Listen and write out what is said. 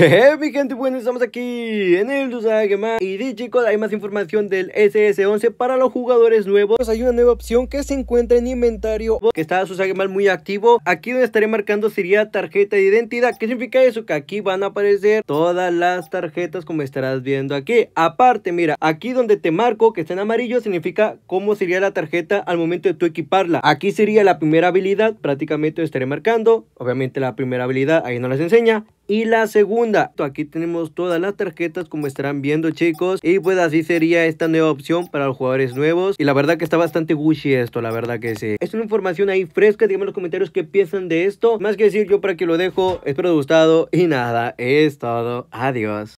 Hey, mi gente, bueno, estamos aquí en el Y di chicos, hay más información del SS11 para los jugadores nuevos pues Hay una nueva opción que se encuentra en inventario Que está su muy activo Aquí donde estaré marcando sería tarjeta de identidad ¿Qué significa eso? Que aquí van a aparecer todas las tarjetas como estarás viendo aquí Aparte, mira, aquí donde te marco que está en amarillo Significa cómo sería la tarjeta al momento de tu equiparla Aquí sería la primera habilidad, prácticamente estaré marcando Obviamente la primera habilidad, ahí no las enseña y la segunda. Aquí tenemos todas las tarjetas como estarán viendo chicos y pues así sería esta nueva opción para los jugadores nuevos y la verdad que está bastante gushy esto, la verdad que sí. Es una información ahí fresca, díganme en los comentarios qué piensan de esto. Más que decir yo para que lo dejo, espero gustado y nada, es todo. Adiós.